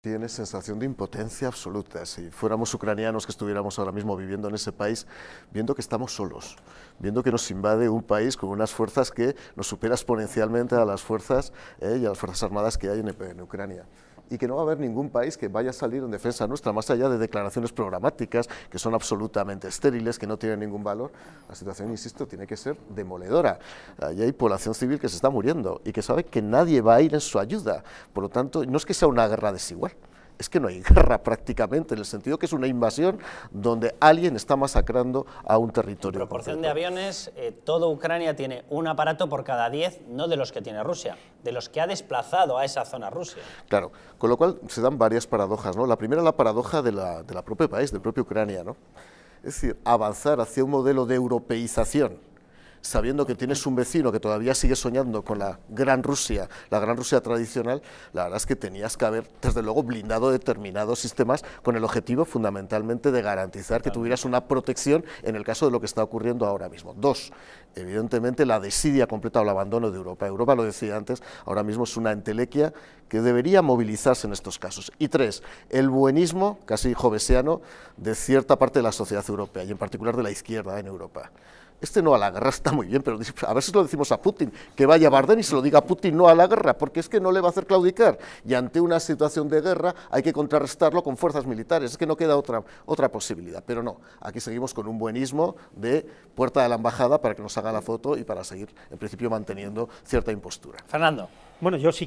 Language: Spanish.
Tiene sensación de impotencia absoluta. Si fuéramos ucranianos que estuviéramos ahora mismo viviendo en ese país, viendo que estamos solos, viendo que nos invade un país con unas fuerzas que nos supera exponencialmente a las fuerzas eh, y a las fuerzas armadas que hay en Ucrania y que no va a haber ningún país que vaya a salir en defensa nuestra, más allá de declaraciones programáticas que son absolutamente estériles, que no tienen ningún valor. La situación, insisto, tiene que ser demoledora. Allí hay población civil que se está muriendo y que sabe que nadie va a ir en su ayuda. Por lo tanto, no es que sea una guerra desigual es que no hay guerra prácticamente, en el sentido que es una invasión donde alguien está masacrando a un territorio. En proporción de aviones, eh, toda Ucrania tiene un aparato por cada 10, no de los que tiene Rusia, de los que ha desplazado a esa zona Rusia. Claro, con lo cual se dan varias paradojas. ¿no? La primera, la paradoja de la, de la propia país, del propio Ucrania. ¿no? Es decir, avanzar hacia un modelo de europeización sabiendo que tienes un vecino que todavía sigue soñando con la gran Rusia, la gran Rusia tradicional, la verdad es que tenías que haber, desde luego, blindado determinados sistemas con el objetivo fundamentalmente de garantizar que tuvieras una protección en el caso de lo que está ocurriendo ahora mismo. Dos, evidentemente la desidia completa o el abandono de Europa. Europa, lo decía antes, ahora mismo es una entelequia que debería movilizarse en estos casos. Y tres, el buenismo, casi jovesiano, de cierta parte de la sociedad europea y en particular de la izquierda en Europa este no a la guerra está muy bien, pero pues, a ver si lo decimos a Putin, que vaya a Bardem y se lo diga a Putin no a la guerra, porque es que no le va a hacer claudicar. Y ante una situación de guerra hay que contrarrestarlo con fuerzas militares, es que no queda otra, otra posibilidad. Pero no, aquí seguimos con un buenismo de puerta de la embajada para que nos haga la foto y para seguir, en principio, manteniendo cierta impostura. Fernando. Bueno, yo sí